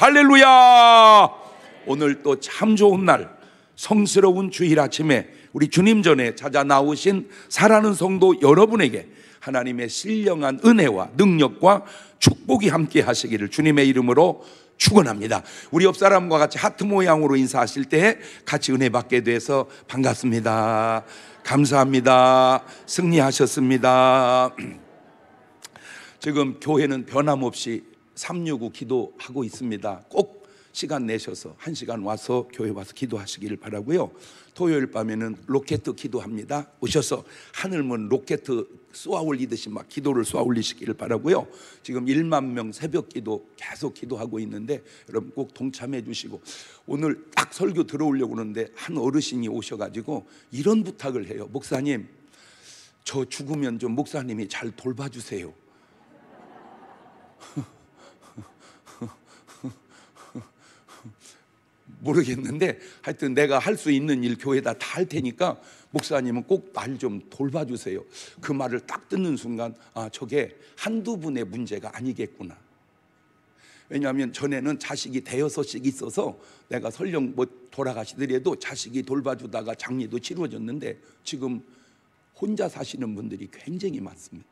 할렐루야! 오늘 또 참 좋은 날, 성스러운 주일 아침에 우리 주님 전에 찾아 나오신 사랑하는 성도 여러분에게 하나님의 신령한 은혜와 능력과 축복이 함께 하시기를 주님의 이름으로 축원합니다. 우리 옆 사람과 같이 하트 모양으로 인사하실 때 같이 은혜 받게 돼서 반갑습니다. 감사합니다. 승리하셨습니다. 지금 교회는 변함없이 365 기도하고 있습니다. 꼭 시간 내셔서 한 시간 와서 교회 와서 기도하시길 바라고요. 토요일 밤에는 로켓 기도합니다. 오셔서 하늘문 로켓 쏘아 올리듯이 막 기도를 쏘아 올리시기를 바라고요. 지금 1만 명 새벽 기도 계속 기도하고 있는데 여러분 꼭 동참해 주시고 오늘 딱 설교 들어오려고 그는데한 어르신이 오셔가지고 이런 부탁을 해요. 목사님 저 죽으면 좀 목사님이 잘 돌봐주세요. 모르겠는데 하여튼 내가 할 수 있는 일 교회에다 다 할 테니까 목사님은 꼭 날 좀 돌봐주세요. 그 말을 딱 듣는 순간 아 저게 한두 분의 문제가 아니겠구나. 왜냐하면 전에는 자식이 대여섯씩 있어서 내가 설령 뭐 돌아가시더라도 자식이 돌봐주다가 장례도 치러졌는데 지금 혼자 사시는 분들이 굉장히 많습니다.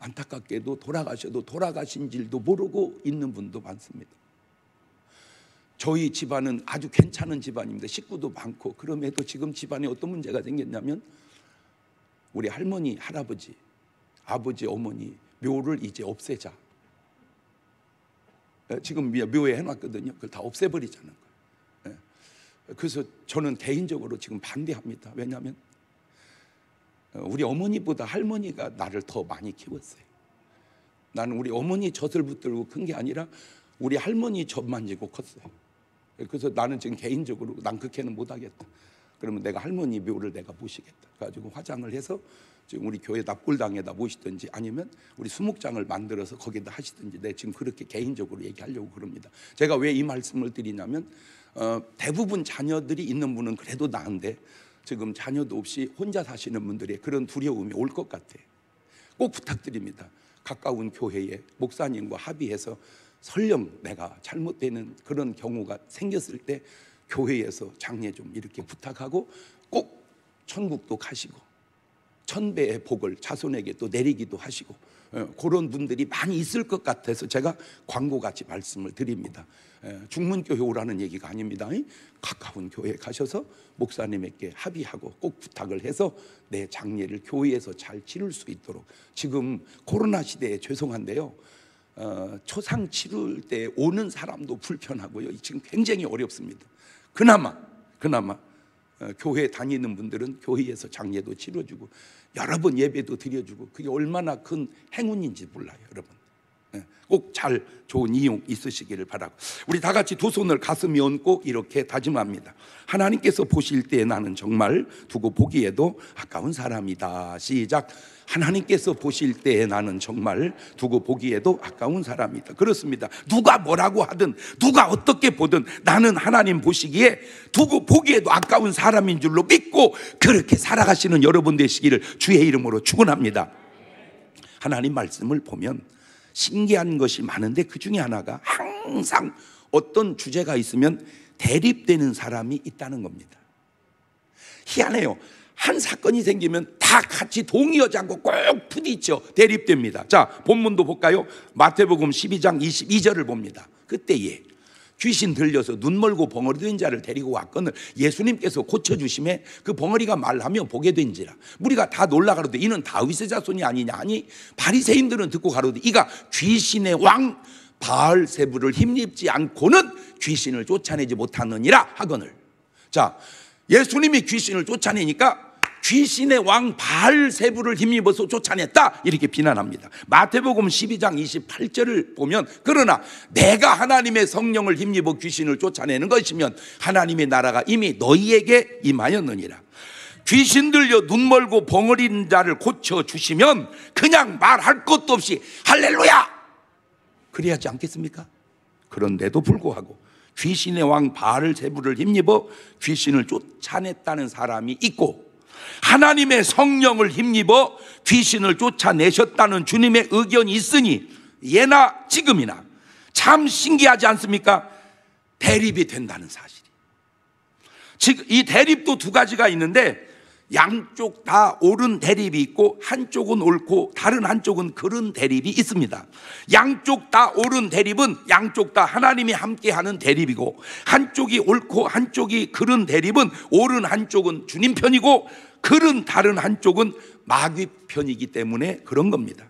안타깝게도 돌아가셔도 돌아가신 줄도 모르고 있는 분도 많습니다. 저희 집안은 아주 괜찮은 집안입니다. 식구도 많고 그럼에도 지금 집안에 어떤 문제가 생겼냐면 우리 할머니, 할아버지, 아버지, 어머니 묘를 이제 없애자. 지금 묘에 해놨거든요. 그걸 다 없애버리자는 거예요. 그래서 저는 개인적으로 지금 반대합니다. 왜냐하면 어, 우리 어머니보다 할머니가 나를 더 많이 키웠어요. 나는 우리 어머니 젖을 붙들고 큰 게 아니라 우리 할머니 젖 만지고 컸어요. 그래서 나는 지금 개인적으로 난 그렇게는 못하겠다. 그러면 내가 할머니 묘를 내가 모시겠다. 그래 가지고 화장을 해서 지금 우리 교회 납골당에다 모시든지 아니면 우리 수목장을 만들어서 거기다 하시든지 내가 지금 그렇게 개인적으로 얘기하려고 그럽니다. 제가 왜 이 말씀을 드리냐면 어, 대부분 자녀들이 있는 분은 그래도 나은데 지금 자녀도 없이 혼자 사시는 분들의 그런 두려움이 올 것 같아. 꼭 부탁드립니다. 가까운 교회에 목사님과 합의해서 설령 내가 잘못되는 그런 경우가 생겼을 때 교회에서 장례 좀 이렇게 부탁하고 꼭 천국도 가시고 천배의 복을 자손에게 또 내리기도 하시고 예, 그런 분들이 많이 있을 것 같아서 제가 광고같이 말씀을 드립니다. 예, 중문교회 오라는 얘기가 아닙니다. 가까운 교회에 가셔서 목사님에게 합의하고 꼭 부탁을 해서 내 장례를 교회에서 잘 치를 수 있도록 지금 코로나 시대에 죄송한데요. 어, 초상 치를 때 오는 사람도 불편하고요. 지금 굉장히 어렵습니다. 그나마 그나마 어, 교회 다니는 분들은 교회에서 장례도 치러주고 여러 번 예배도 드려주고 그게 얼마나 큰 행운인지 몰라요, 여러분. 예, 꼭잘 좋은 이용 있으시기를 바라고 우리 다 같이 두 손을 가슴에 얹고 이렇게 다짐합니다. 하나님께서 보실 때 나는 정말 두고 보기에도 아까운 사람이다. 시작. 하나님께서 보실 때 나는 정말 두고 보기에도 아까운 사람이다. 그렇습니다. 누가 뭐라고 하든 누가 어떻게 보든 나는 하나님 보시기에 두고 보기에도 아까운 사람인 줄로 믿고 그렇게 살아가시는 여러분 되시기를 주의 이름으로 축원합니다. 하나님 말씀을 보면 신기한 것이 많은데 그 중에 하나가 항상 어떤 주제가 있으면 대립되는 사람이 있다는 겁니다. 희한해요. 한 사건이 생기면 다 같이 동의하지 고꼭 부딪혀 대립됩니다. 자, 본문도 볼까요? 마태복음 12장 22절을 봅니다. 그때 예. 귀신 들려서 눈 멀고 벙어리 된 자를 데리고 왔거늘 예수님께서 고쳐주심에 그 벙어리가 말하며 보게 된지라 우리가 다 놀라 가로되 이는 다윗의 자손이 아니냐 아니 바리새인들은 듣고 가로되 이가 귀신의 왕 바알 세부를 힘입지 않고는 귀신을 쫓아내지 못하느니라 하거늘 자 예수님이 귀신을 쫓아내니까 귀신의 왕 바알세부를 힘입어서 쫓아냈다 이렇게 비난합니다. 마태복음 12장 28절을 보면 그러나 내가 하나님의 성령을 힘입어 귀신을 쫓아내는 것이면 하나님의 나라가 이미 너희에게 임하였느니라. 귀신 들려 눈 멀고 벙어린 자를 고쳐 주시면 그냥 말할 것도 없이 할렐루야 그래야지 않겠습니까? 그런데도 불구하고 귀신의 왕 바알세부를 힘입어 귀신을 쫓아냈다는 사람이 있고 하나님의 성령을 힘입어 귀신을 쫓아내셨다는 주님의 의견이 있으니 예나 지금이나 참 신기하지 않습니까? 대립이 된다는 사실이. 지이 대립도 두 가지가 있는데 양쪽 다 옳은 대립이 있고 한쪽은 옳고 다른 한쪽은 그른 대립이 있습니다. 양쪽 다 옳은 대립은 양쪽 다 하나님이 함께하는 대립이고 한쪽이 옳고 한쪽이 그른 대립은 옳은 한쪽은 주님 편이고 그른 다른 한쪽은 마귀 편이기 때문에 그런 겁니다.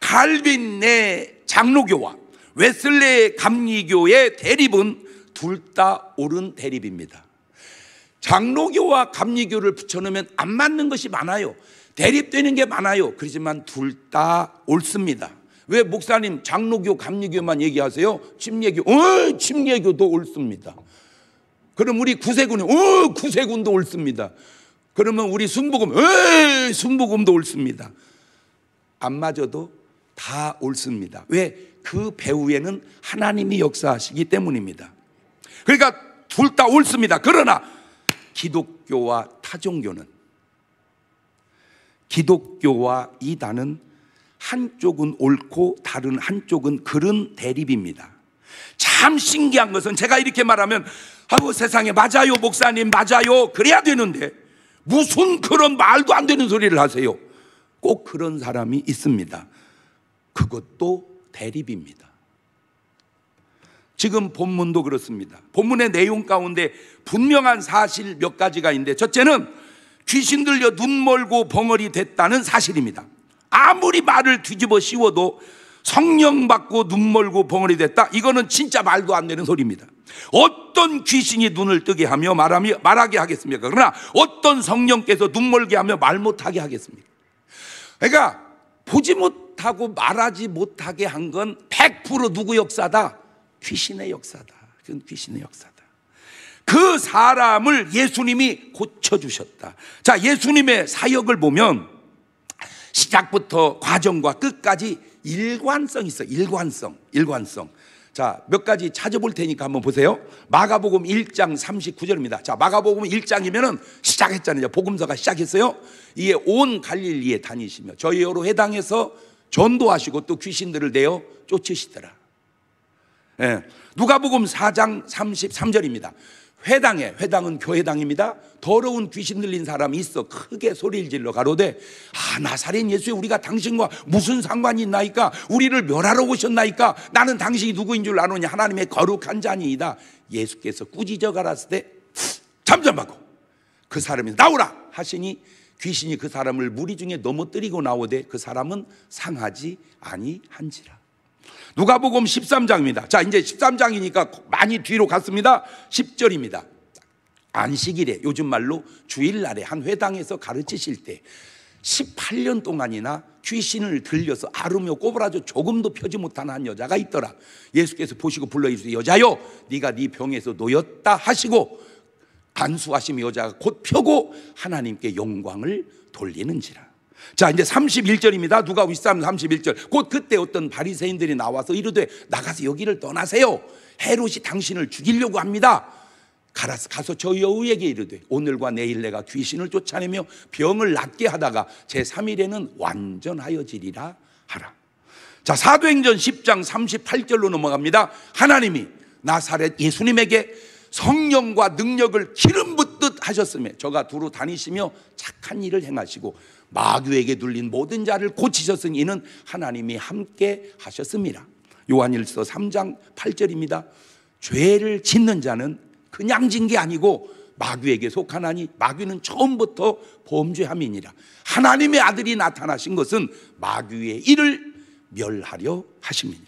갈빈의 장로교와 웨슬레의 감리교의 대립은 둘 다 옳은 대립입니다. 장로교와 감리교를 붙여놓으면안 맞는 것이 많아요. 대립되는 게 많아요. 그렇지만 둘 다 옳습니다. 왜 목사님 장로교 감리교만 얘기하세요? 침례교, 어, 침례교도 옳습니다. 그럼 우리 구세군이, 어, 구세군도 옳습니다. 그러면 우리 순복음, 어, 순복음도 옳습니다. 안 맞아도 다 옳습니다. 왜? 그 배후에는 하나님이 역사하시기 때문입니다. 그러니까 둘 다 옳습니다. 그러나 기독교와 타종교는 기독교와 이단은 한쪽은 옳고 다른 한쪽은 그른 대립입니다. 참 신기한 것은 제가 이렇게 말하면 아우 세상에 맞아요 목사님 맞아요 그래야 되는데 무슨 그런 말도 안 되는 소리를 하세요. 꼭 그런 사람이 있습니다. 그것도 대립입니다. 지금 본문도 그렇습니다. 본문의 내용 가운데 분명한 사실 몇 가지가 있는데 첫째는 귀신 들려 눈 멀고 벙어리 됐다는 사실입니다. 아무리 말을 뒤집어 씌워도 성령 받고 눈 멀고 벙어리 됐다? 이거는 진짜 말도 안 되는 소리입니다. 어떤 귀신이 눈을 뜨게 하며 말하며 말하게 하겠습니까? 그러나 어떤 성령께서 눈 멀게 하며 말 못하게 하겠습니까? 그러니까 보지 못하고 말하지 못하게 한 건 100% 누구 역사다? 귀신의 역사다. 그건 귀신의 역사다. 그 사람을 예수님이 고쳐주셨다. 자, 예수님의 사역을 보면 시작부터 과정과 끝까지 일관성 있어. 일관성. 일관성. 자, 몇 가지 찾아볼 테니까 한번 보세요. 마가복음 1장 39절입니다. 자, 마가복음 1장이면은 시작했잖아요. 복음서가 시작했어요. 이에 온 갈릴리에 다니시며 저희 여러 회당에서 전도하시고 또 귀신들을 내어 쫓으시더라. 예. 누가복음 4장 33절입니다. 회당에 회당은 교회당입니다. 더러운 귀신 들린 사람이 있어 크게 소리를 질러 가로되 아 나사렛 예수여 우리가 당신과 무슨 상관이 있나이까 우리를 멸하러 오셨나이까 나는 당신이 누구인 줄 아노니 하나님의 거룩한 자니이다. 예수께서 꾸짖어 가라스 때 잠잠하고 그 사람이 나오라 하시니 귀신이 그 사람을 무리 중에 넘어뜨리고 나오되 그 사람은 상하지 아니한지라. 누가복음 13장입니다. 자, 이제 13장이니까 많이 뒤로 갔습니다. 10절입니다. 안식일에 요즘 말로 주일날에 한 회당에서 가르치실 때 18년 동안이나 귀신을 들려서 아르며 꼬부라져 조금도 펴지 못하는 한 여자가 있더라. 예수께서 보시고 불러 이시되 여자여 네가 네 병에서 놓였다 하시고 간수하심 여자가 곧 펴고 하나님께 영광을 돌리는지라. 자, 이제 31절입니다. 누가 윗사람 31절. 곧 그때 어떤 바리새인들이 나와서 이르되 나가서 여기를 떠나세요. 헤롯이 당신을 죽이려고 합니다. 가라서 가서 저 여우에게 이르되 오늘과 내일 내가 귀신을 쫓아내며 병을 낫게 하다가 제3일에는 완전하여지리라 하라. 자, 사도행전 10장 38절로 넘어갑니다. 하나님이 나사렛 예수님에게 성령과 능력을 기름 붓듯 하셨음에 저가 두루 다니시며 착한 일을 행하시고 마귀에게 눌린 모든 자를 고치셨으니 이는 하나님이 함께 하셨습니다. 요한일서 3장 8절입니다. 죄를 짓는 자는 그냥 진 게 아니고 마귀에게 속하나니 마귀는 처음부터 범죄함이니라. 하나님의 아들이 나타나신 것은 마귀의 일을 멸하려 하심니라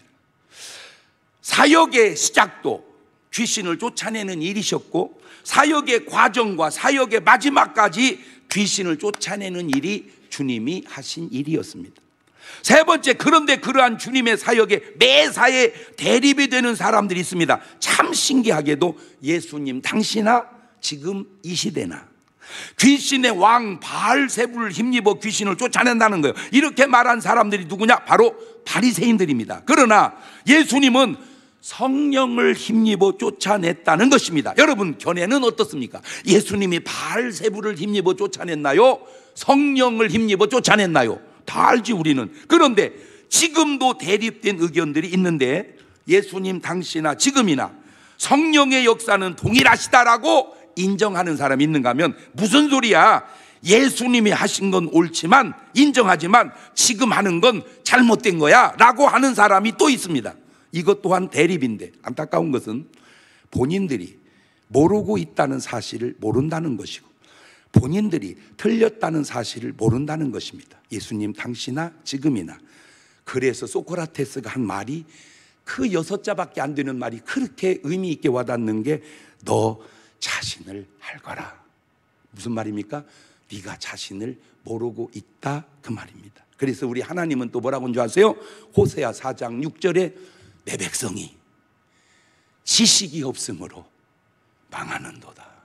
사역의 시작도 귀신을 쫓아내는 일이셨고 사역의 과정과 사역의 마지막까지 귀신을 쫓아내는 일이 주님이 하신 일이었습니다. 세 번째, 그런데 그러한 주님의 사역에 매사에 대립이 되는 사람들이 있습니다. 참 신기하게도 예수님 당시나 지금 이 시대나 귀신의 왕바알세불 힘입어 귀신을 쫓아낸다는 거예요. 이렇게 말한 사람들이 누구냐? 바로 바리새인들입니다. 그러나 예수님은 성령을 힘입어 쫓아냈다는 것입니다. 여러분 견해는 어떻습니까? 예수님이 바알세불을 힘입어 쫓아냈나요? 성령을 힘입어 쫓아냈나요? 다 알지 우리는. 그런데 지금도 대립된 의견들이 있는데 예수님 당시나 지금이나 성령의 역사는 동일하시다라고 인정하는 사람이 있는가 하면 무슨 소리야? 예수님이 하신 건 옳지만 인정하지만 지금 하는 건 잘못된 거야 라고 하는 사람이 또 있습니다. 이것 또한 대립인데 안타까운 것은 본인들이 모르고 있다는 사실을 모른다는 것이고 본인들이 틀렸다는 사실을 모른다는 것입니다. 예수님 당시나 지금이나. 그래서 소크라테스가 한 말이 그 여섯 자밖에 안 되는 말이 그렇게 의미 있게 와닿는 게 너 자신을 알거라. 무슨 말입니까? 네가 자신을 모르고 있다 그 말입니다. 그래서 우리 하나님은 또 뭐라고 한줄 아세요? 호세아 4장 6절에 내 백성이 지식이 없으므로 망하는도다.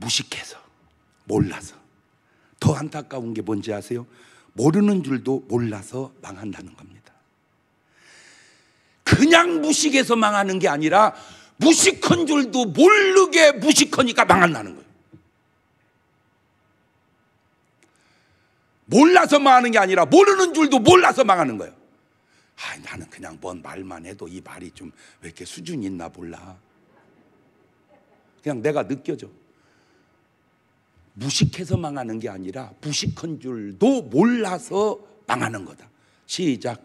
무식해서, 몰라서. 더 안타까운 게 뭔지 아세요? 모르는 줄도 몰라서 망한다는 겁니다. 그냥 무식해서 망하는 게 아니라 무식한 줄도 모르게 무식하니까 망한다는 거예요. 몰라서 망하는 게 아니라 모르는 줄도 몰라서 망하는 거예요. 아, 나는 그냥 뭔 말만 해도 이 말이 좀 왜 이렇게 수준이 있나 몰라. 그냥 내가 느껴져. 무식해서 망하는 게 아니라 부식한 줄도 몰라서 망하는 거다. 시작.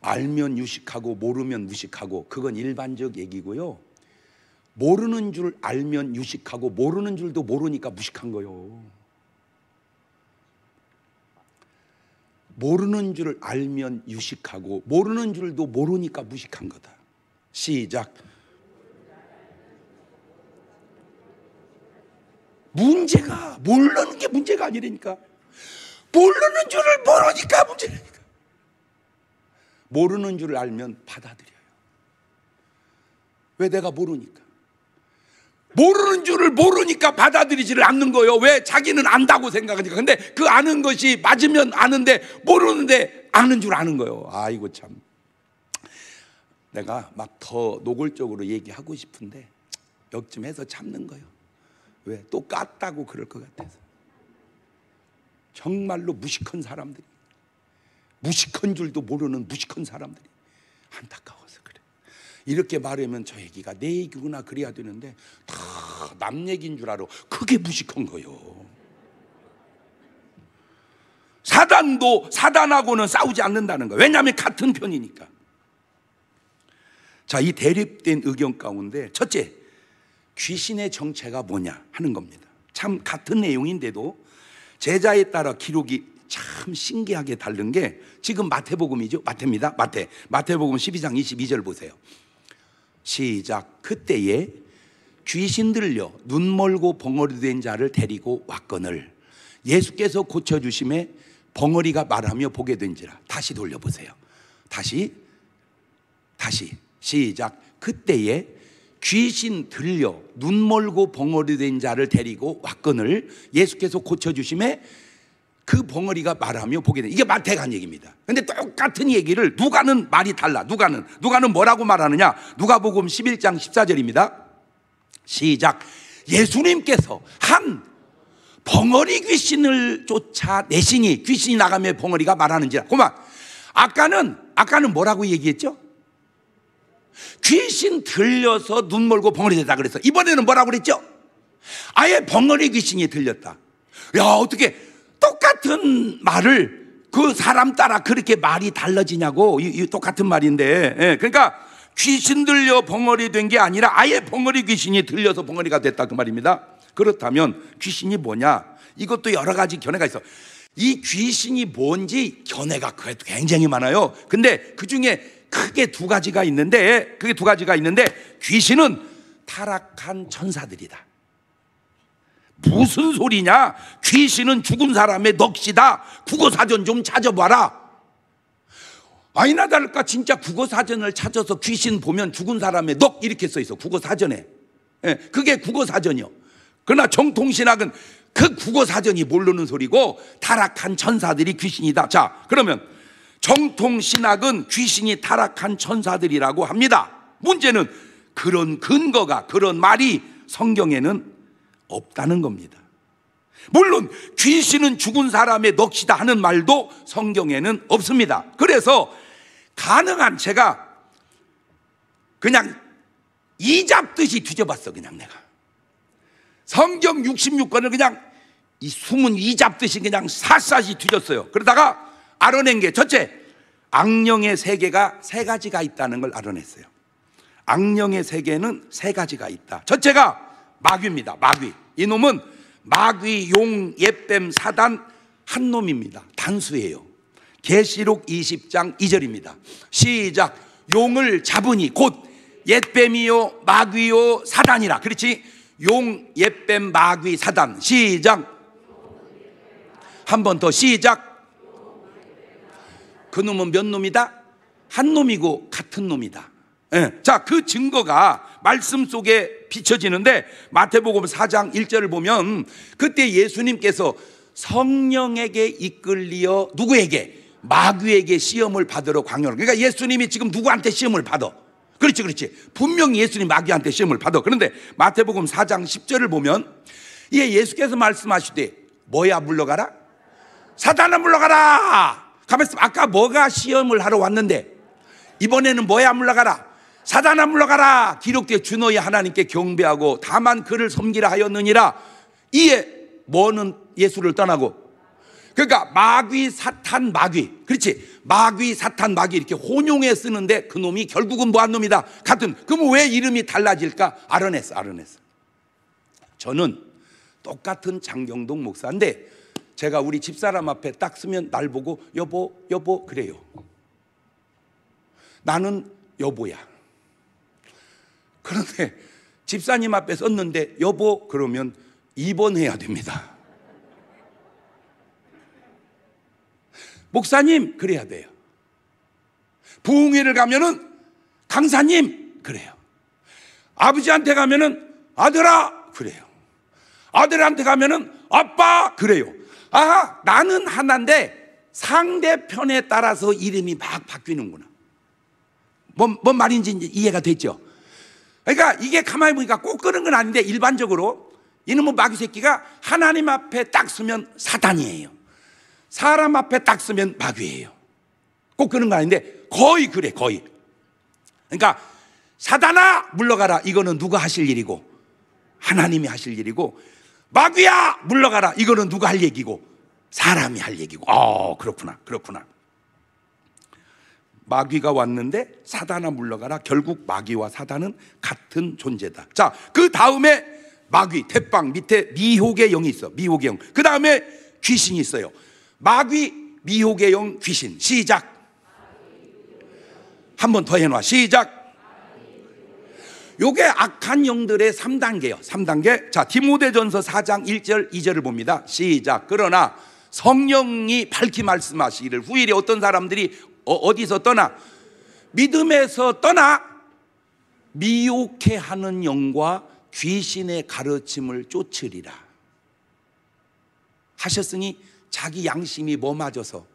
알면 유식하고 모르면 무식하고 그건 일반적 얘기고요. 모르는 줄 알면 유식하고 모르는 줄도 모르니까 무식한 거요. 모르는 줄 알면 유식하고 모르는 줄도 모르니까 무식한 거다. 시작. 문제가 모르는 게 문제가 아니라니까. 모르는 줄을 모르니까 문제라니까. 모르는 줄을 알면 받아들여요. 왜 내가 모르니까? 모르는 줄을 모르니까 받아들이지를 않는 거예요. 왜? 자기는 안다고 생각하니까. 근데 그 아는 것이 맞으면 아는데 모르는데 아는 줄 아는 거예요. 아이고 참. 내가 막 더 노골적으로 얘기하고 싶은데 역쯤해서 참는 거예요. 왜? 또 깠다고 그럴 것 같아서. 정말로 무식한 사람들이. 무식한 줄도 모르는 무식한 사람들이. 안타까워서 그래. 이렇게 말하면 저 얘기가 내 얘기구나 그래야 되는데 다 남 얘기인 줄 알아. 그게 무식한 거요. 사단도 사단하고는 싸우지 않는다는 거 왜냐하면 같은 편이니까. 자, 이 대립된 의견 가운데 첫째, 귀신의 정체가 뭐냐 하는 겁니다. 참 같은 내용인데도 제자에 따라 기록이 참 신기하게 다른 게 지금 마태복음이죠. 마태입니다. 마태. 마태복음 12장 22절 보세요. 시작. 그때에 귀신들려 눈 멀고 벙어리 된 자를 데리고 왔거늘 예수께서 고쳐 주심에 벙어리가 말하며 보게 된지라. 다시 돌려 보세요. 다시 다시 시작. 그때에 귀신 들려 눈 멀고 벙어리 된 자를 데리고 왔건을 예수께서 고쳐주심에 그 벙어리가 말하며 보게 된 이게 마태가 얘기입니다. 근데 똑같은 얘기를 누가는 말이 달라. 누가는 누가는 뭐라고 말하느냐? 누가복음 11장 14절입니다. 시작. 예수님께서 한 벙어리 귀신을 쫓아내시니 귀신이 나가며 벙어리가 말하는지라. 고만 아까는 아까는 뭐라고 얘기했죠? 귀신 들려서 눈 멀고 벙어리 됐다 그래서 이번에는 뭐라고 그랬죠? 아예 벙어리 귀신이 들렸다. 야, 어떻게 똑같은 말을 그 사람 따라 그렇게 말이 달라지냐고. 이, 이 똑같은 말인데. 예, 그러니까 귀신 들려 벙어리 된 게 아니라 아예 벙어리 귀신이 들려서 벙어리가 됐다 그 말입니다. 그렇다면 귀신이 뭐냐? 이것도 여러 가지 견해가 있어. 이 귀신이 뭔지 견해가 굉장히 많아요. 근데 그 중에 크게 두 가지가 있는데 그게 두 가지가 있는데 귀신은 타락한 천사들이다. 무슨 소리냐? 귀신은 죽은 사람의 넋이다. 국어사전 좀 찾아봐라. 아이나 다를까 진짜 국어사전을 찾아서 귀신 보면 죽은 사람의 넋 이렇게 써 있어. 국어사전에. 예, 그게 국어사전이요. 그러나 정통신학은 그 국어사전이 모르는 소리고 타락한 천사들이 귀신이다. 자, 그러면 정통 신학은 귀신이 타락한 천사들이라고 합니다. 문제는 그런 근거가 그런 말이 성경에는 없다는 겁니다. 물론 귀신은 죽은 사람의 넋이다 하는 말도 성경에는 없습니다. 그래서 가능한 제가 그냥 이잡듯이 뒤져봤어 그냥 내가 성경 66권을 그냥 이 숨은 이잡듯이 그냥 샅샅이 뒤졌어요. 그러다가 알아낸 게 첫째, 악령의 세계가 세 가지가 있다는 걸 알아냈어요. 악령의 세계는 세 가지가 있다. 첫째가 마귀입니다. 마귀. 이놈은 마귀, 용, 예뱀, 사단 한 놈입니다. 단수예요. 계시록 20장 2절입니다. 시작. 용을 잡으니 곧 옛뱀이요 마귀요 사단이라. 그렇지? 용, 옛뱀, 마귀, 사단. 시작. 한 번 더 시작. 그 놈은 몇 놈이다? 한 놈이고 같은 놈이다. 예. 자, 그 증거가 말씀 속에 비춰지는데 마태복음 4장 1절을 보면 그때 예수님께서 성령에게 이끌리어 누구에게 마귀에게 시험을 받으러 광야로. 그러니까 예수님이 지금 누구한테 시험을 받아? 그렇지, 그렇지. 분명히 예수님 마귀한테 시험을 받아. 그런데 마태복음 4장 10절을 보면 예, 예수께서 말씀하시되 뭐야 물러가라? 사단아 물러가라! 가만있어. 아까 뭐가 시험을 하러 왔는데 이번에는 뭐야 물러가라. 사단아 물러가라. 기록되 주노이 하나님께 경배하고 다만 그를 섬기라 하였느니라. 이에 뭐는 예수를 떠나고 그러니까 마귀 사탄 마귀 그렇지 마귀 사탄 마귀 이렇게 혼용해 쓰는데 그 놈이 결국은 뭐한 놈이다 같은 그럼 왜 이름이 달라질까 아르네스 아르네스 저는 똑같은 장경동 목사인데 제가 우리 집사람 앞에 딱 쓰면 날 보고 여보, 여보 그래요. 나는 여보야. 그런데 집사님 앞에 썼는데 여보 그러면 입원해야 됩니다. 목사님 그래야 돼요. 부흥회를 가면은 강사님 그래요. 아버지한테 가면은 아들아 그래요. 아들한테 가면은 아빠 그래요. 아, 나는 하나인데 상대편에 따라서 이름이 막 바뀌는구나. 뭔, 뭔 말인지 이해가 됐죠? 그러니까 이게 가만히 보니까 꼭 그런 건 아닌데 일반적으로 이놈의 마귀 새끼가 하나님 앞에 딱 쓰면 사단이에요. 사람 앞에 딱 쓰면 마귀예요. 꼭 그런 거 아닌데 거의 그래, 거의. 그러니까 사단아 물러가라. 이거는 누가 하실 일이고 하나님이 하실 일이고 마귀야 물러가라. 이거는 누가 할 얘기고 사람이 할 얘기고. 아 그렇구나. 그렇구나. 마귀가 왔는데 사단아 물러가라. 결국 마귀와 사단은 같은 존재다. 자, 그 다음에 마귀, 태빵 밑에 미혹의 영이 있어. 미혹의 영. 그 다음에 귀신이 있어요. 마귀, 미혹의 영, 귀신. 시작. 한 번 더 해놔. 시작. 요게 악한 영들의 3단계요. 3단계. 자, 디모데전서 4장 1절 2절을 봅니다. 시작. 그러나 성령이 밝히 말씀하시기를 후일에 어떤 사람들이 어, 디서 떠나 믿음에서 떠나 미혹해 하는 영과 귀신의 가르침을 쫓으리라. 하셨으니 자기 양심이 뭐 맞아서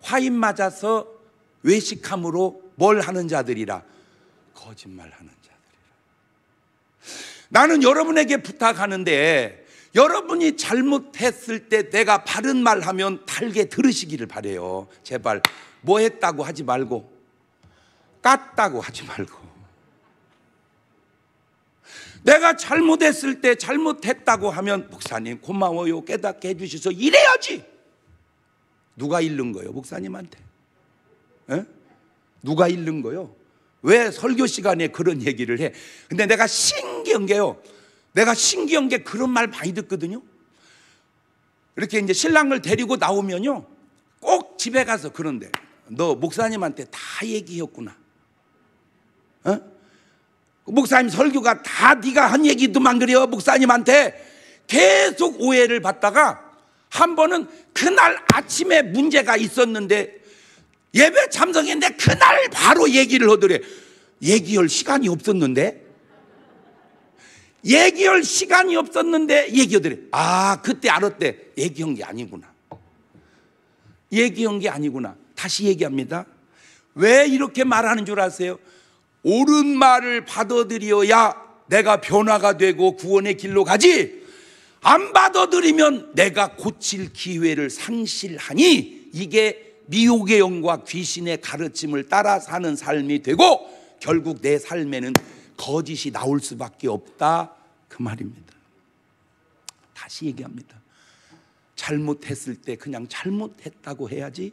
화인 맞아서 외식함으로 뭘 하는 자들이라 거짓말하는 나는 여러분에게 부탁하는데 여러분이 잘못했을 때 내가 바른 말 하면 달게 들으시기를 바래요. 제발 뭐 했다고 하지 말고 깠다고 하지 말고 내가 잘못했을 때 잘못했다고 하면 목사님 고마워요 깨닫게 해주셔서 이래야지 누가 잃는 거예요 목사님한테 에? 누가 잃는 거요 예왜 설교 시간에 그런 얘기를 해? 근데 내가 신기한 게요. 내가 신기한 게 그런 말 많이 듣거든요. 이렇게 이제 신랑을 데리고 나오면요. 꼭 집에 가서 그런데 너 목사님한테 다 얘기했구나. 어? 목사님 설교가 다 네가 한 얘기도만 그래 목사님한테 계속 오해를 받다가 한 번은 그날 아침에 문제가 있었는데 예배 참석했는데 그날 바로 얘기를 하더래. 얘기할 시간이 없었는데? 얘기할 시간이 없었는데 얘기하더래. 아, 그때 알았대. 얘기한 게 아니구나. 얘기한 게 아니구나. 다시 얘기합니다. 왜 이렇게 말하는 줄 아세요? 옳은 말을 받아들여야 내가 변화가 되고 구원의 길로 가지. 안 받아들이면 내가 고칠 기회를 상실하니 이게 미혹의 영과 귀신의 가르침을 따라 사는 삶이 되고 결국 내 삶에는 거짓이 나올 수밖에 없다. 그 말입니다. 다시 얘기합니다. 잘못했을 때 그냥 잘못했다고 해야지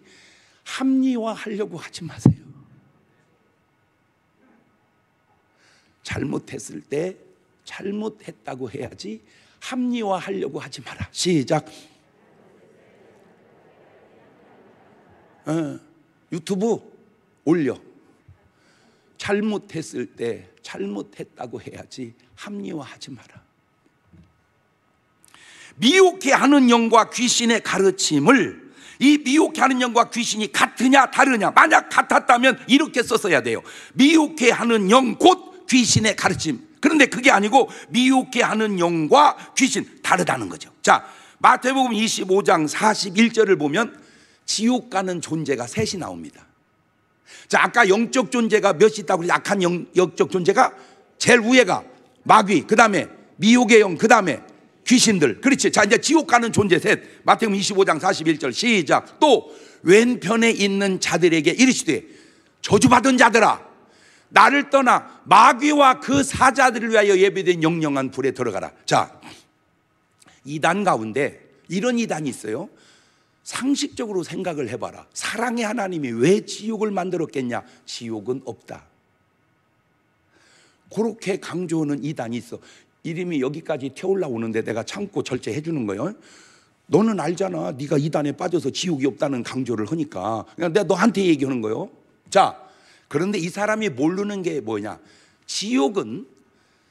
합리화 하려고 하지 마세요. 잘못했을 때 잘못했다고 해야지 합리화 하려고 하지 마라. 시작. 어, 유튜브 올려. 잘못했을 때 잘못했다고 해야지 합리화하지 마라. 미혹해 하는 영과 귀신의 가르침을 이 미혹해 하는 영과 귀신이 같으냐 다르냐 만약 같았다면 이렇게 썼어야 돼요. 미혹해 하는 영 곧 귀신의 가르침. 그런데 그게 아니고 미혹해 하는 영과 귀신 다르다는 거죠. 자, 마태복음 25장 41절을 보면 지옥 가는 존재가 셋이 나옵니다. 자, 아까 영적 존재가 몇이 있다고 그한 영, 영적 존재가 제일 위에가 마귀, 그 다음에 미혹의 영, 그 다음에 귀신들. 그렇지. 자, 이제 지옥 가는 존재 셋. 마태음 25장 41절 시작. 또 왼편에 있는 자들에게 이르시되 저주받은 자들아 나를 떠나 마귀와 그 사자들을 위하여 예비된 영영한 불에 들어가라. 자, 이단 가운데 이런 이단이 있어요. 상식적으로 생각을 해봐라. 사랑의 하나님이 왜 지옥을 만들었겠냐? 지옥은 없다. 그렇게 강조하는 이단이 있어. 이름이 여기까지 태어올라오는데 내가 참고 절제해 주는 거예요. 너는 알잖아. 네가 이단에 빠져서 지옥이 없다는 강조를 하니까. 그냥 내가 너한테 얘기하는 거예요. 자, 그런데 이 사람이 모르는 게 뭐냐? 지옥은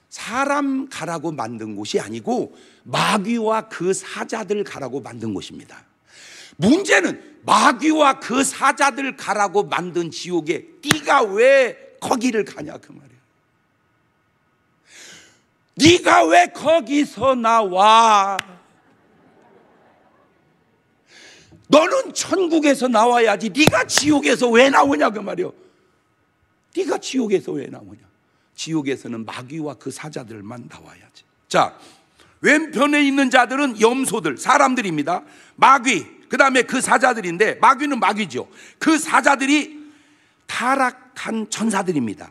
사람 가라고 만든 곳이 아니고 마귀와 그 사자들 가라고 만든 곳입니다. 문제는 마귀와 그 사자들 가라고 만든 지옥에 네가 왜 거기를 가냐 그 말이야. 네가 왜 거기서 나와? 너는 천국에서 나와야지. 네가 지옥에서 왜 나오냐 그 말이요. 네가 지옥에서 왜 나오냐? 지옥에서는 마귀와 그 사자들만 나와야지. 자, 왼편에 있는 자들은 염소들, 사람들입니다. 마귀, 그 다음에 그 사자들인데 마귀는 마귀죠. 그 사자들이 타락한 천사들입니다.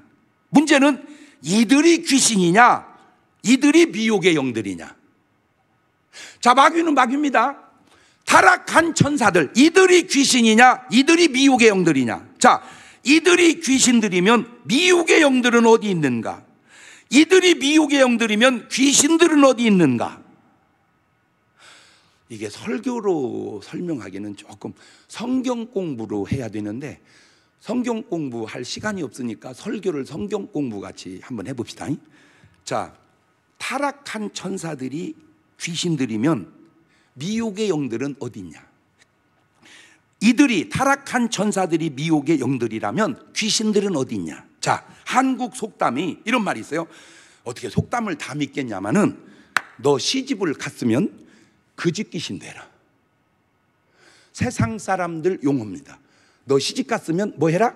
문제는 이들이 귀신이냐, 이들이 미혹의 영들이냐. 자, 마귀는 마귀입니다. 타락한 천사들, 이들이 귀신이냐, 이들이 미혹의 영들이냐. 자, 이들이 귀신들이면 미혹의 영들은 어디 있는가? 이들이 미혹의 영들이면 귀신들은 어디 있는가? 이게 설교로 설명하기는 조금 성경 공부로 해야 되는데 성경 공부할 시간이 없으니까 설교를 성경 공부 같이 한번 해봅시다. 자, 타락한 천사들이 귀신들이면 미혹의 영들은 어디 냐 이들이 타락한 천사들이 미혹의 영들이라면 귀신들은 어디 냐 자, 한국 속담이 이런 말이 있어요. 어떻게 속담을 다 믿겠냐마는 너 시집을 갔으면 그지끼신 대라. 세상 사람들 용어입니다. 너 시집 갔으면 뭐 해라?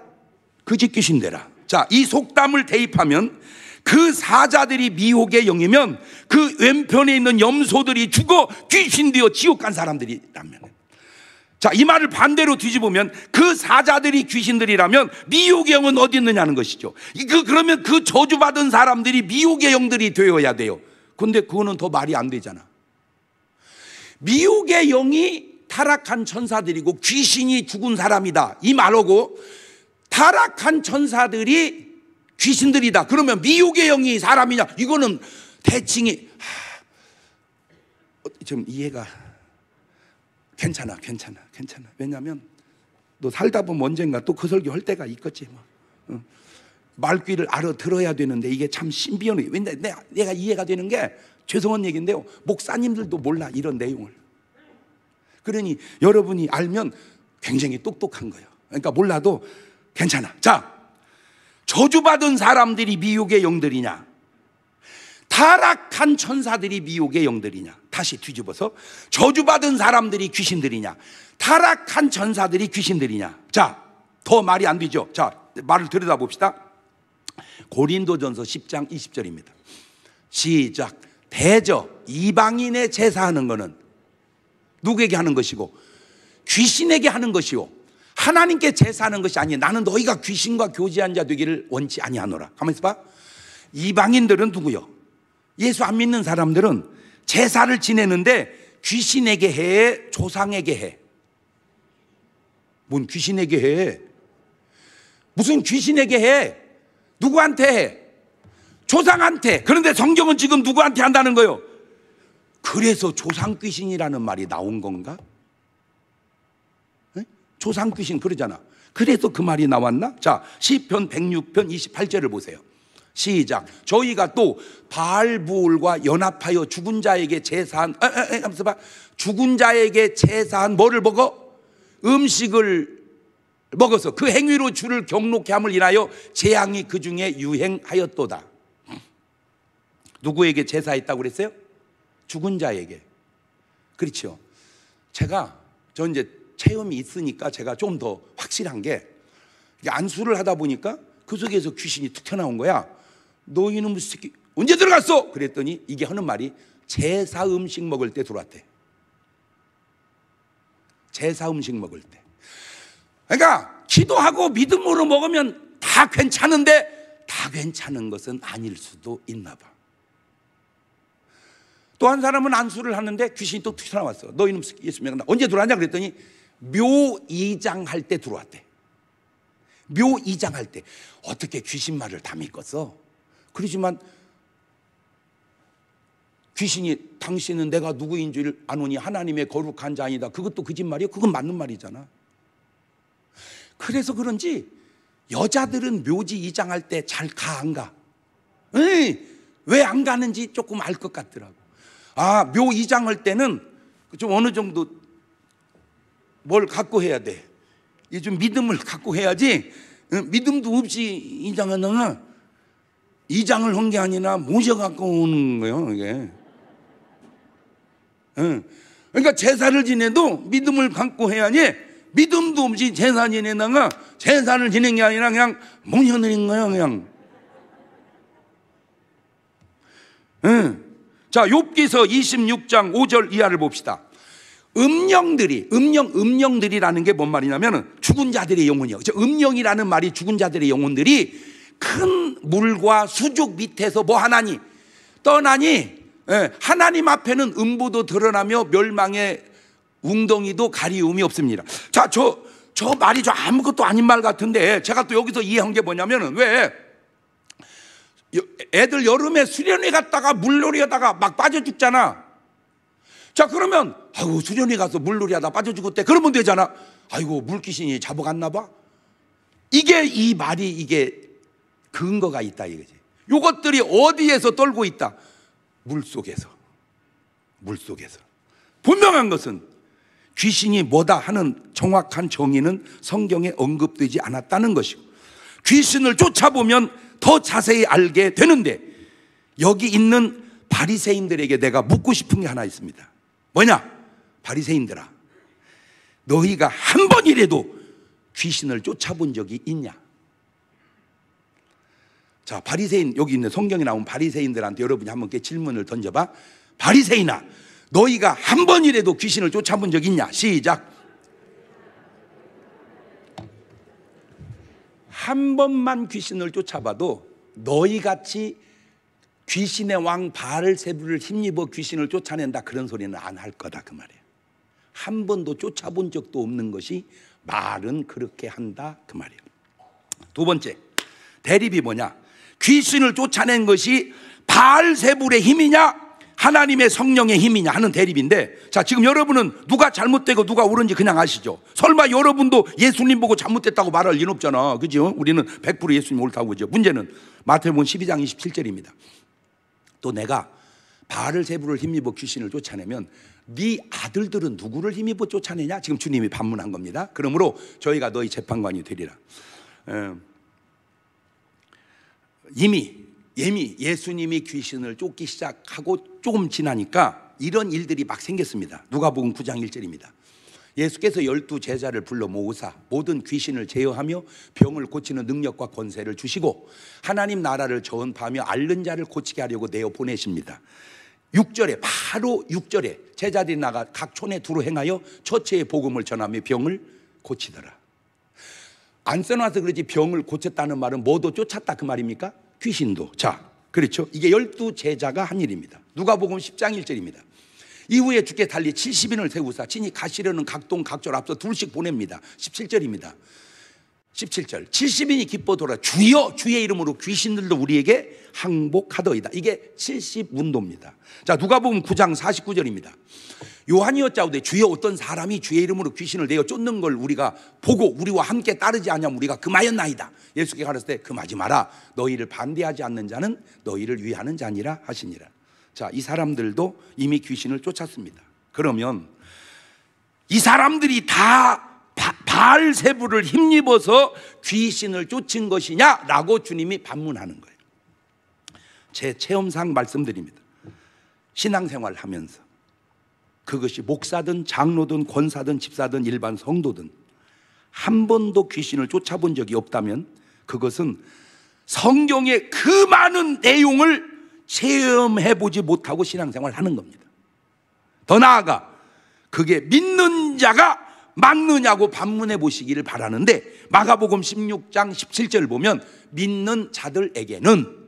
그지끼신 대라. 자, 이 속담을 대입하면 그 사자들이 미혹의 영이면 그 왼편에 있는 염소들이 죽어 귀신 되어 지옥 간 사람들이 라면 자, 이 말을 반대로 뒤집으면 그 사자들이 귀신들이라면 미혹의 영은 어디 있느냐는 것이죠. 그, 그러면 그 저주받은 사람들이 미혹의 영들이 되어야 돼요. 근데 그거는 더 말이 안 되잖아. 미혹의 영이 타락한 천사들이고 귀신이 죽은 사람이다. 이 말하고 타락한 천사들이 귀신들이다. 그러면 미혹의 영이 사람이냐? 이거는 대칭이 어, 좀 이해가 괜찮아, 괜찮아, 괜찮아. 왜냐하면 너 살다 보면 언젠가 또그 설교 할 때가 있겠지 뭐. 응. 말귀를 알아 들어야 되는데 이게 참 신비하네. 왜냐 내가, 내가 이해가 되는 게 죄송한 얘기인데요. 목사님들도 몰라, 이런 내용을. 그러니 여러분이 알면 굉장히 똑똑한 거예요. 그러니까 몰라도 괜찮아. 자, 저주받은 사람들이 미혹의 영들이냐? 타락한 천사들이 미혹의 영들이냐? 다시 뒤집어서 저주받은 사람들이 귀신들이냐? 타락한 천사들이 귀신들이냐? 자, 더 말이 안 되죠. 자, 말을 들여다봅시다. 고린도전서 10장 20절입니다. 시작. 대저 이방인의 제사하는 것은 누구에게 하는 것이고 귀신에게 하는 것이요. 하나님께 제사하는 것이 아니에요. 나는 너희가 귀신과 교제한 자 되기를 원치 아니하노라. 가만 있어봐. 이방인들은 누구요? 예수 안 믿는 사람들은 제사를 지내는데 귀신에게 해, 조상에게 해. 뭔 귀신에게 해? 무슨 귀신에게 해? 누구한테 해? 조상한테. 그런데 성경은 지금 누구한테 한다는 거요? 그래서 조상 귀신이라는 말이 나온 건가? 에? 조상 귀신 그러잖아. 그래서 그 말이 나왔나? 자, 시편 106편 28절을 보세요. 시작. 저희가 또 바알부울과 연합하여 죽은 자에게 제사한 아, 아, 아, 봐. 죽은 자에게 제사한 뭐를 먹어? 음식을 먹어서 그 행위로 주를 경록케 함을 인하여 재앙이 그 중에 유행하였도다. 누구에게 제사했다고 그랬어요? 죽은 자에게. 그렇죠. 제가 저 이제 체험이 있으니까 제가 좀 더 확실한 게 안수를 하다 보니까 그 속에서 귀신이 툭 튀어나온 거야. 너희는 무슨 새끼 언제 들어갔어? 그랬더니 이게 하는 말이 제사 음식 먹을 때 들어왔대. 제사 음식 먹을 때. 그러니까 기도하고 믿음으로 먹으면 다 괜찮은데 다 괜찮은 것은 아닐 수도 있나 봐. 또한 사람은 안수를 하는데 귀신이 또 튀어나왔어. 너 이놈 예수 믿는 언제 들어왔냐 그랬더니 묘이장 할때 들어왔대. 묘이장 할 때. 어떻게 귀신 말을 다 믿겠어? 그러지만 귀신이 당신은 내가 누구인 줄 아노니 하나님의 거룩한 자이다. 그것도 거짓말이야. 그 그건 맞는 말이잖아. 그래서 그런지 여자들은 묘지 이장할 때 잘 가 안 가? 가? 왜안 가는지 조금 알 것 같더라고. 아, 묘이장할 때는 좀 어느 정도 뭘 갖고 해야 돼. 이좀 믿음을 갖고 해야지. 믿음도 없이 2장 하다가 장을한 게 아니라 모셔갖고 오는 거예요, 이게. 응. 그러니까 제사를 지내도 믿음을 갖고 해야지 믿음도 없이 제사 지내다가 제사를 지낸 게 아니라 그냥 모셔드린 거예요, 그냥. 응. 자, 욥기서 26장 5절 이하를 봅시다. 음령들이 음령 음령들이라는 게 뭔 말이냐면은 죽은 자들의 영혼이요. 그 음령이라는 말이 죽은 자들의 영혼들이 큰 물과 수족 밑에서 뭐 하나니 떠나니 예, 하나님 앞에는 음부도 드러나며 멸망의 웅덩이도 가리움이 없습니다. 자, 저 저 말이 저 아무것도 아닌 말 같은데 제가 또 여기서 이해한 게 뭐냐면은 왜 애들 여름에 수련회 갔다가 물놀이 하다가 막 빠져 죽잖아. 자, 그러면, 아유, 수련회 가서 물놀이 하다 빠져 죽었대. 그러면 되잖아. 아이고, 물귀신이 잡아갔나 봐? 이게 이 말이 이게 근거가 있다 이거지. 요것들이 어디에서 떨고 있다? 물 속에서. 물 속에서. 분명한 것은 귀신이 뭐다 하는 정확한 정의는 성경에 언급되지 않았다는 것이고 귀신을 쫓아보면 더 자세히 알게 되는데 여기 있는 바리새인들에게 내가 묻고 싶은 게 하나 있습니다. 뭐냐? 바리새인들아. 너희가 한 번이라도 귀신을 쫓아본 적이 있냐? 자, 바리새인 여기 있는 성경에 나온 바리새인들한테 여러분이 한번 질문을 던져 봐. 바리새인아, 너희가 한 번이라도 귀신을 쫓아본 적 있냐? 시작. 한 번만 귀신을 쫓아봐도 너희 같이 귀신의 왕발알세부를 힘입어 귀신을 쫓아낸다 그런 소리는 안 할 거다 그 말이에요. 한 번도 쫓아본 적도 없는 것이 말은 그렇게 한다 그 말이에요. 두 번째 대립이 뭐냐? 귀신을 쫓아낸 것이 발세불의 힘이냐? 하나님의 성령의 힘이냐 하는 대립인데 자 지금 여러분은 누가 잘못되고 누가 옳은지 그냥 아시죠 설마 여러분도 예수님 보고 잘못됐다고 말할 리는 없잖아 그죠 우리는 100% 예수님 옳다고 그죠 문제는 마태복음 12장 27절입니다 또 내가 바알 세부를 힘입어 귀신을 쫓아내면 네 아들들은 누구를 힘입어 쫓아내냐 지금 주님이 반문한 겁니다 그러므로 저희가 너희 재판관이 되리라 이미 예미 예수님이 귀신을 쫓기 시작하고 조금 지나니까 이런 일들이 막 생겼습니다. 누가복음 9장 1절입니다. 예수께서 열두 제자를 불러 모으사 모든 귀신을 제어하며 병을 고치는 능력과 권세를 주시고 하나님 나라를 전파하며 앓는 자를 고치게 하려고 내어 보내십니다. 6절에 바로 6절에 제자들이 나가 각 촌에 두루 행하여 처체의 복음을 전하며 병을 고치더라. 안 써놔서 그러지 병을 고쳤다는 말은 모두 쫓았다 그 말입니까? 귀신도. 자, 그렇죠. 이게 열두 제자가 한 일입니다. 누가복음 10장 1절입니다. 이후에 주께 달리 70인을 세우사 친히 가시려는 각동 각절 앞서 둘씩 보냅니다. 17절입니다. 17절 70인이 기뻐 돌아 주여 주의 이름으로 귀신들도 우리에게 항복하더이다. 이게 70 운도입니다. 자, 누가복음 9장 49절입니다. 요한이었자오되 주의 어떤 사람이 주의 이름으로 귀신을 내어 쫓는 걸 우리가 보고 우리와 함께 따르지 않냐 우리가 금하였나이다. 예수께 가르칠 때 금하지 마라. 너희를 반대하지 않는 자는 너희를 위하는 자니라 하시니라. 자, 이 사람들도 이미 귀신을 쫓았습니다. 그러면 이 사람들이 다 발세부를 힘입어서 귀신을 쫓은 것이냐라고 주님이 반문하는 거예요. 제 체험상 말씀드립니다. 신앙생활 하면서 그것이 목사든 장로든 권사든 집사든 일반 성도든 한 번도 귀신을 쫓아본 적이 없다면 그것은 성경의 그 많은 내용을 체험해 보지 못하고 신앙생활을 하는 겁니다. 더 나아가 그게 믿는 자가 맞느냐고 반문해 보시기를 바라는데 마가복음 16장 17절을 보면 믿는 자들에게는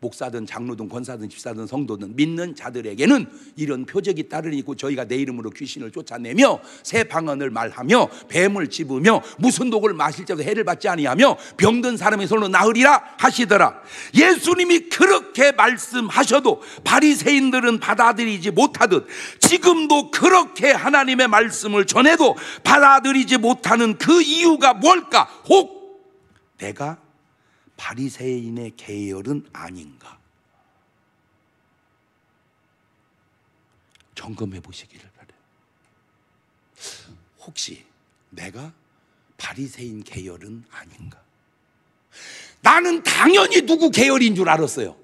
목사든 장로든 권사든 집사든 성도든 믿는 자들에게는 이런 표적이 따르니 고 저희가 내 이름으로 귀신을 쫓아내며 새 방언을 말하며 뱀을 집으며 무슨 독을 마실 자도 해를 받지 아니하며 병든 사람의 손으로 나으리라 하시더라 예수님이 그렇게 말씀하셔도 바리새인들은 받아들이지 못하듯 지금도 그렇게 하나님의 말씀을 전해도 받아들이지 못하는 그 이유가 뭘까 혹 내가 바리새인의 계열은 아닌가? 점검해 보시기를 바래요. 혹시 내가 바리새인 계열은 아닌가? 나는 당연히 누구 계열인 줄 알았어요.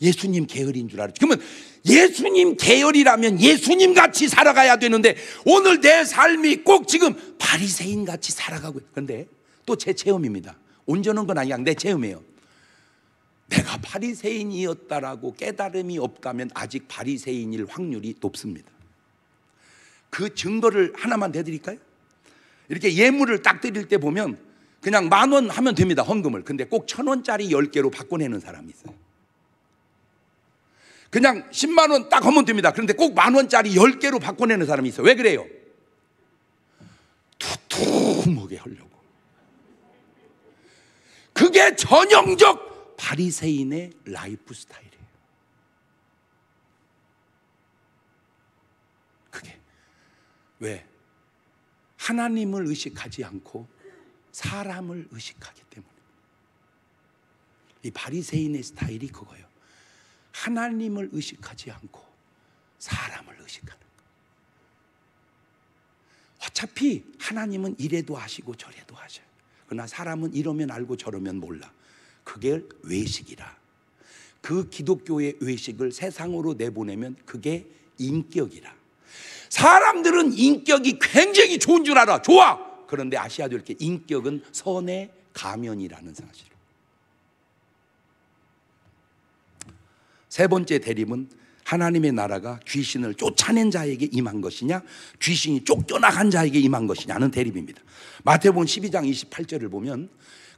예수님 계열인 줄 알았죠. 그러면 예수님 계열이라면 예수님 같이 살아가야 되는데 오늘 내 삶이 꼭 지금 바리새인 같이 살아가고 그런데 또 제 체험입니다. 온전한 건 아니야. 내 체험이에요. 내가 바리새인이었다라고 깨달음이 없다면 아직 바리새인일 확률이 높습니다. 그 증거를 하나만 대드릴까요? 이렇게 예물을 딱 드릴 때 보면 그냥 만 원 하면 됩니다. 헌금을. 근데 꼭 천 원짜리 열 개로 바꿔내는 사람이 있어요. 그냥 10만 원 딱 하면 됩니다. 그런데 꼭 만 원짜리 10개로 바꿔내는 사람이 있어요. 왜 그래요? 두툼하게 하려고. 그게 전형적 바리새인의 라이프 스타일이에요. 그게 왜 하나님을 의식하지 않고 사람을 의식하기 때문에 이 바리새인의 스타일이 그거예요. 하나님을 의식하지 않고 사람을 의식하는 거. 예요 어차피 하나님은 이래도 하시고 저래도 하셔요. 그러나 사람은 이러면 알고 저러면 몰라. 그게 외식이라. 그 기독교의 외식을 세상으로 내보내면 그게 인격이라. 사람들은 인격이 굉장히 좋은 줄 알아. 좋아. 그런데 아시아도이렇게 인격은 선의 가면이라는 사실. 세 번째 대립은 하나님의 나라가 귀신을 쫓아낸 자에게 임한 것이냐 귀신이 쫓겨나간 자에게 임한 것이냐는 대립입니다. 마태복음 12장 28절을 보면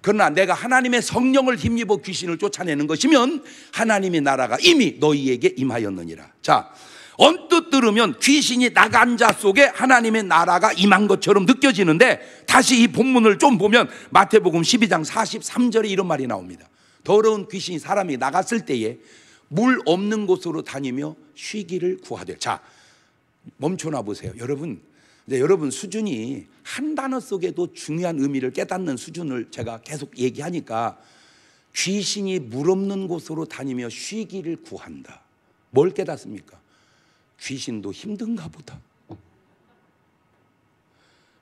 그러나 내가 하나님의 성령을 힘입어 귀신을 쫓아내는 것이면 하나님의 나라가 이미 너희에게 임하였느니라. 자, 언뜻 들으면 귀신이 나간 자 속에 하나님의 나라가 임한 것처럼 느껴지는데 다시 이 본문을 좀 보면 마태복음 12장 43절에 이런 말이 나옵니다. 더러운 귀신이 사람이 나갔을 때에 물 없는 곳으로 다니며 쉬기를 구하되. 자, 멈춰나 보세요. 여러분, 이제 여러분 수준이 한 단어 속에도 중요한 의미를 깨닫는 수준을 제가 계속 얘기하니까 귀신이 물 없는 곳으로 다니며 쉬기를 구한다. 뭘 깨닫습니까? 귀신도 힘든가 보다.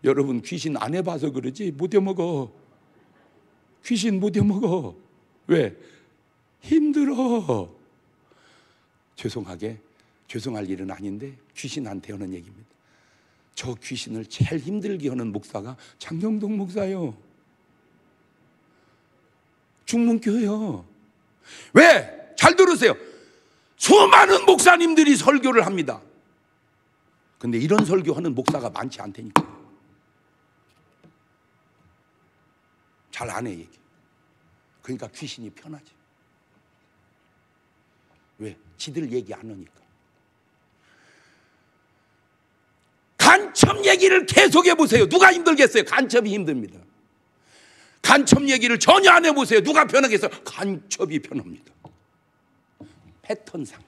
여러분 귀신 안 해봐서 그러지 못 해먹어. 귀신 못 해먹어. 왜? 힘들어. 죄송하게 죄송할 일은 아닌데 귀신한테 하는 얘기입니다. 저 귀신을 제일 힘들게 하는 목사가 장경동 목사요. 중문교요. 왜? 잘 들으세요. 수많은 목사님들이 설교를 합니다. 근데 이런 설교하는 목사가 많지 않다니까. 잘 안 해, 얘기. 그러니까 귀신이 편하지. 지들 얘기 안 하니까. 간첩 얘기를 계속해 보세요. 누가 힘들겠어요? 간첩이 힘듭니다. 간첩 얘기를 전혀 안 해보세요. 누가 편하겠어요? 간첩이 편합니다. 패턴상.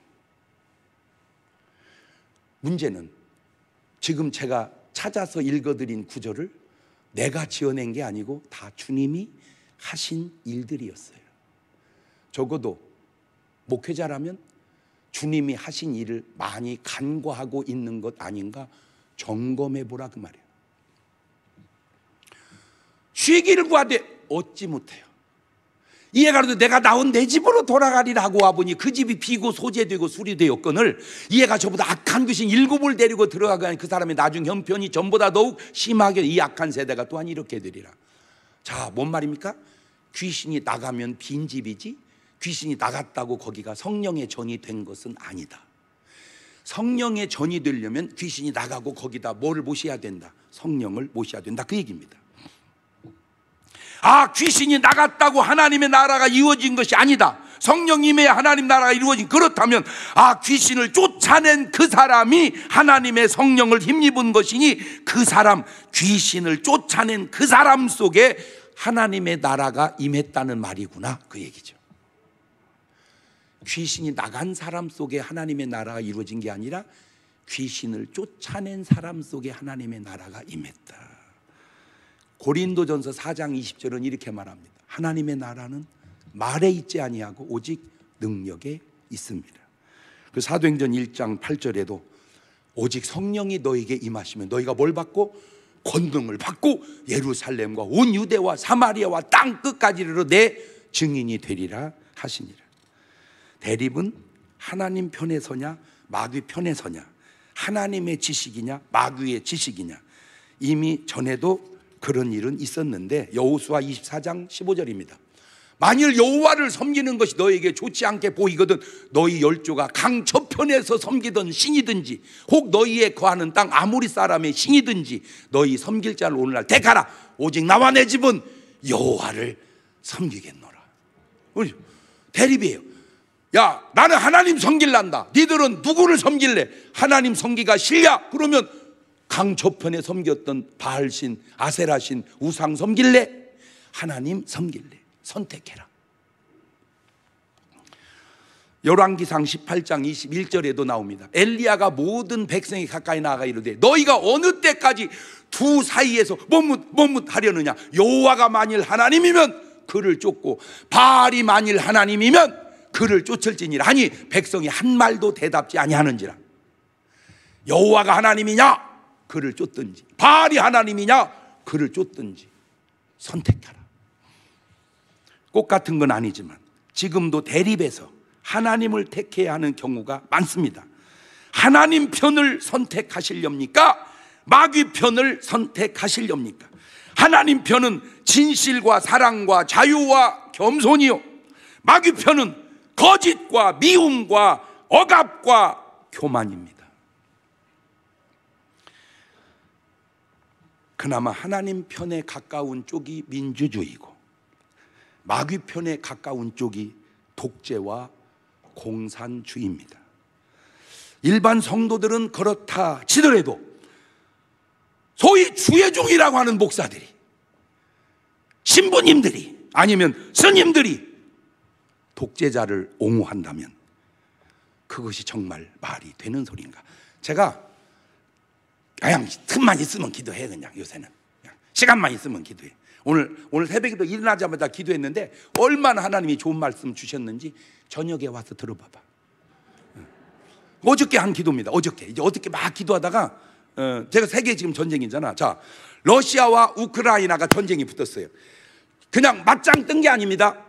문제는 지금 제가 찾아서 읽어드린 구절을 내가 지어낸 게 아니고 다 주님이 하신 일들이었어요. 적어도 목회자라면 주님이 하신 일을 많이 간과하고 있는 것 아닌가 점검해 보라 그 말이에요. 쉬기를 구하되 얻지 못해요. 이에 가로 내가 나온 내 집으로 돌아가리라 고 와보니 그 집이 비고 소재되고 수리되었건을 이에가 저보다 악한 귀신 일곱을 데리고 들어가니 그 사람의 나중 형편이 전보다 더욱 심하게 이 악한 세대가 또한 이렇게 되리라. 자, 뭔 말입니까? 귀신이 나가면 빈집이지 귀신이 나갔다고 거기가 성령의 전이 된 것은 아니다. 성령의 전이 되려면 귀신이 나가고 거기다 뭐를 모셔야 된다. 성령을 모셔야 된다. 그 얘기입니다. 아, 귀신이 나갔다고 하나님의 나라가 이루어진 것이 아니다. 성령님의 하나님 나라가 이루어진 그렇다면 아 귀신을 쫓아낸 그 사람이 하나님의 성령을 힘입은 것이니 그 사람 귀신을 쫓아낸 그 사람 속에 하나님의 나라가 임했다는 말이구나 그 얘기죠. 귀신이 나간 사람 속에 하나님의 나라가 이루어진 게 아니라 귀신을 쫓아낸 사람 속에 하나님의 나라가 임했다. 고린도전서 4장 20절은 이렇게 말합니다. 하나님의 나라는 말에 있지 아니하고 오직 능력에 있습니다. 그 사도행전 1장 8절에도 오직 성령이 너에게 임하시면 너희가 뭘 받고 권능을 받고 예루살렘과 온 유대와 사마리아와 땅 끝까지로 내 증인이 되리라 하시니라. 대립은 하나님 편에 서냐 마귀 편에 서냐 하나님의 지식이냐 마귀의 지식이냐 이미 전에도 그런 일은 있었는데 여호수아 24장 15절입니다. 만일 여호와를 섬기는 것이 너에게 좋지 않게 보이거든 너희 열조가 강 저편에서 섬기던 신이든지 혹 너희의 거하는 땅 아모리 사람의 신이든지 너희 섬길 자를 오늘날 대가라 오직 나와 내 집은 여호와를 섬기겠노라. 대립이에요. 야 나는 하나님 섬길란다 니들은 누구를 섬길래 하나님 섬기가 실야 그러면 강 저편에 섬겼던 바알신 아세라신 우상 섬길래 하나님 섬길래 선택해라 열왕기상 18장 21절에도 나옵니다. 엘리야가 모든 백성이 가까이 나아가 이르되 너희가 어느 때까지 두 사이에서 머뭇 머뭇 하려느냐 여호와가 만일 하나님이면 그를 쫓고 바알이 만일 하나님이면 그를 쫓을지니라 하니 백성이 한 말도 대답지 아니하는지라 여호와가 하나님이냐 그를 쫓든지 바알이 하나님이냐 그를 쫓든지 선택하라 꽃 같은 건 아니지만 지금도 대립에서 하나님을 택해야 하는 경우가 많습니다 하나님 편을 선택하실렵니까? 마귀 편을 선택하실렵니까? 하나님 편은 진실과 사랑과 자유와 겸손이요 마귀 편은 거짓과 미움과 억압과 교만입니다. 그나마 하나님 편에 가까운 쪽이 민주주의고 마귀 편에 가까운 쪽이 독재와 공산주의입니다. 일반 성도들은 그렇다 치더라도 소위 주의종이라고 하는 목사들이 신부님들이 아니면 스님들이 독재자를 옹호한다면 그것이 정말 말이 되는 소리인가? 제가 그냥 틈만 있으면 기도해 그냥 요새는 그냥 시간만 있으면 기도해. 오늘 오늘 새벽에도 일어나자마자 기도했는데 얼마나 하나님이 좋은 말씀 주셨는지 저녁에 와서 들어봐봐. 어. 어저께 한 기도입니다. 어저께 이제 어저께 막 기도하다가 어, 제가 세계 지금 전쟁이잖아. 자 러시아와 우크라이나가 전쟁이 붙었어요. 그냥 맞짱 뜬 게 아닙니다.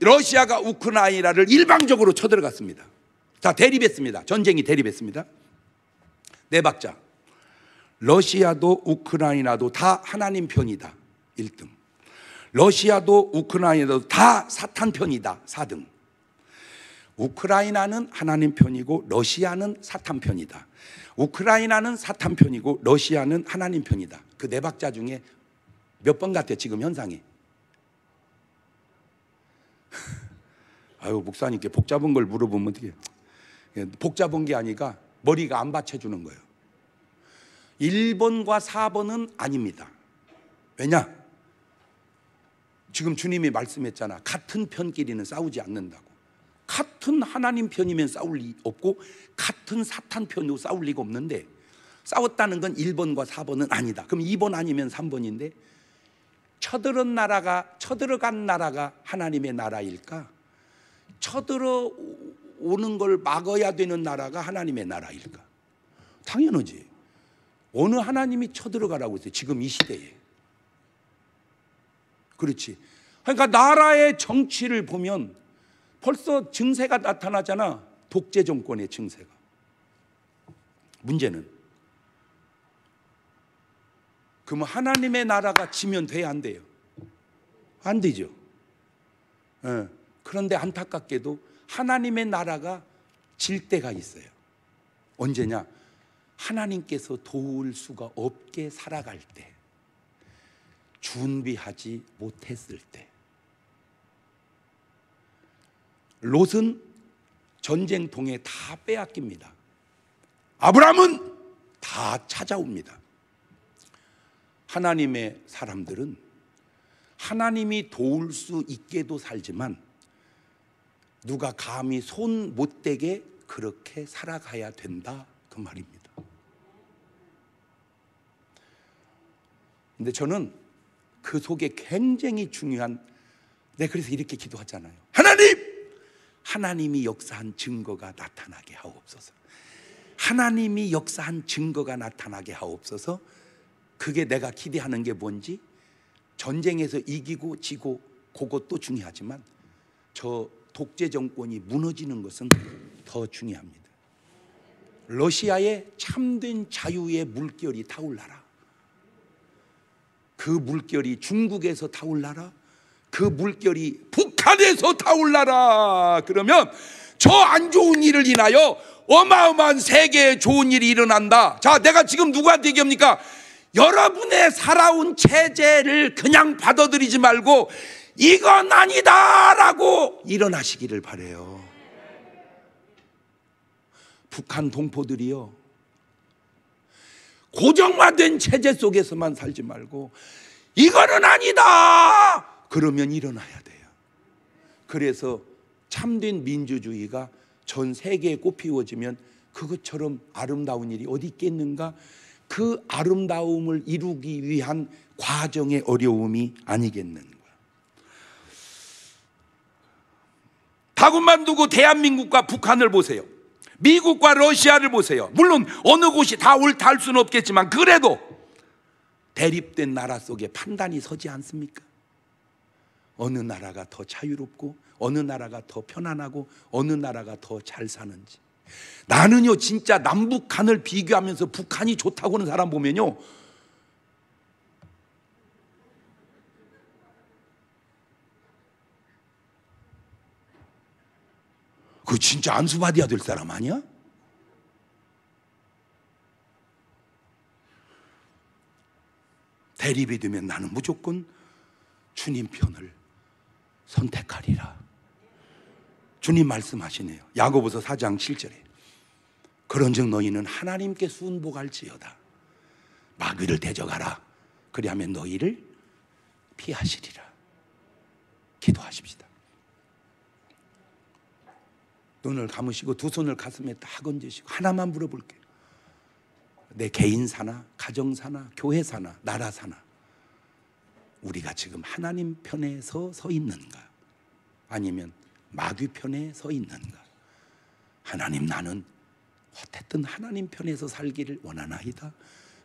러시아가 우크라이나를 일방적으로 쳐들어갔습니다. 자, 대립했습니다. 전쟁이 대립했습니다. 네 박자. 러시아도 우크라이나도 다 하나님 편이다. 1등. 러시아도 우크라이나도 다 사탄 편이다. 4등. 우크라이나는 하나님 편이고 러시아는 사탄 편이다. 우크라이나는 사탄 편이고 러시아는 하나님 편이다. 그 네 박자 중에 몇 번 같아 지금 현상이. 아유 목사님께 복잡한 걸 물어보면 어떻게 예, 복잡한 게 아니라 머리가 안 받쳐주는 거예요 1번과 4번은 아닙니다 왜냐? 지금 주님이 말씀했잖아 같은 편끼리는 싸우지 않는다고 같은 하나님 편이면 싸울 리 없고 같은 사탄 편이고 싸울 리가 없는데 싸웠다는 건 1번과 4번은 아니다 그럼 2번 아니면 3번인데 쳐들은 나라가 쳐들어간 나라가 하나님의 나라일까? 쳐들어 오는 걸 막아야 되는 나라가 하나님의 나라일까? 당연하지. 어느 하나님이 쳐들어가라고 했어요. 지금 이 시대에. 그렇지. 그러니까 나라의 정치를 보면 벌써 증세가 나타나잖아. 독재 정권의 증세가. 문제는 그러면 하나님의 나라가 지면 돼야 안 돼요? 안 되죠. 예. 그런데 안타깝게도 하나님의 나라가 질 때가 있어요. 언제냐? 하나님께서 도울 수가 없게 살아갈 때, 준비하지 못했을 때. 롯은 전쟁통에 다 빼앗깁니다. 아브라함은 다 찾아옵니다. 하나님의 사람들은 하나님이 도울 수 있게도 살지만 누가 감히 손 못대게 그렇게 살아가야 된다 그 말입니다. 근데 저는 그 속에 굉장히 중요한 네 그래서 이렇게 기도하잖아요. 하나님 하나님이 역사한 증거가 나타나게 하옵소서. 하나님이 역사한 증거가 나타나게 하옵소서. 그게 내가 기대하는 게 뭔지 전쟁에서 이기고 지고 그것도 중요하지만 저 독재 정권이 무너지는 것은 더 중요합니다. 러시아의 참된 자유의 물결이 타올라라. 그 물결이 중국에서 타올라라. 그 물결이 북한에서 타올라라. 그러면 저 안 좋은 일을 인하여 어마어마한 세계에 좋은 일이 일어난다. 자, 내가 지금 누구한테 얘기합니까? 여러분의 살아온 체제를 그냥 받아들이지 말고 이건 아니다라고 일어나시기를 바래요. 북한 동포들이요. 고정화된 체제 속에서만 살지 말고 이거는 아니다. 그러면 일어나야 돼요. 그래서 참된 민주주의가 전 세계에 꽃피워지면 그것처럼 아름다운 일이 어디 있겠는가? 그 아름다움을 이루기 위한 과정의 어려움이 아니겠는가. 다군만 두고 대한민국과 북한을 보세요. 미국과 러시아를 보세요. 물론 어느 곳이 다 옳다 할 수는 없겠지만 그래도 대립된 나라 속에 판단이 서지 않습니까? 어느 나라가 더 자유롭고 어느 나라가 더 편안하고 어느 나라가 더 잘 사는지 나는요, 진짜 남북한을 비교하면서 북한이 좋다고 하는 사람 보면요. 그 진짜 안수받아야될 사람 아니야? 대립이 되면 나는 무조건 주님 편을 선택하리라. 주님 말씀하시네요. 야고보서 4장 7절에 그런즉 너희는 하나님께 순복할지어다. 마귀를 대적하라. 그리하면 너희를 피하시리라. 기도하십시다. 눈을 감으시고 두 손을 가슴에 딱 얹으시고 하나만 물어볼게요. 내 개인 사나 가정 사나 교회 사나 나라 사나 우리가 지금 하나님 편에서 서 있는가? 아니면 마귀 편에 서 있는가? 하나님 나는 어쨌든 하나님 편에서 살기를 원하나이다.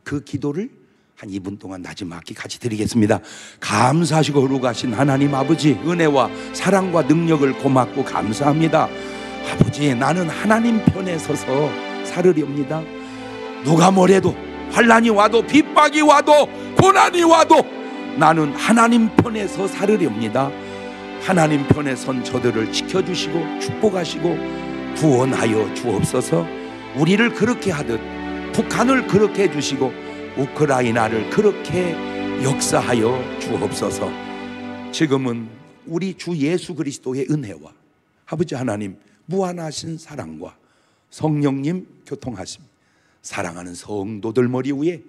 그 기도를 한 2분 동안 나지막히 같이 드리겠습니다. 감사하시고 흐르가신 하나님 아버지 은혜와 사랑과 능력을 고맙고 감사합니다. 아버지 나는 하나님 편에 서서 살으렵니다. 누가 뭐래도 환란이 와도 핍박이 와도 고난이 와도 나는 하나님 편에서 살으렵니다. 하나님 편에 선 저들을 지켜주시고 축복하시고 구원하여 주옵소서 우리를 그렇게 하듯 북한을 그렇게 해주시고 우크라이나를 그렇게 역사하여 주옵소서 지금은 우리 주 예수 그리스도의 은혜와 아버지 하나님 무한하신 사랑과 성령님 교통하심 사랑하는 성도들 머리 위에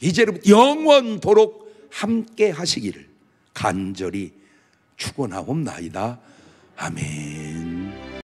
이제로부터 영원토록 함께 하시기를 간절히 축원하옵나이다. 아멘.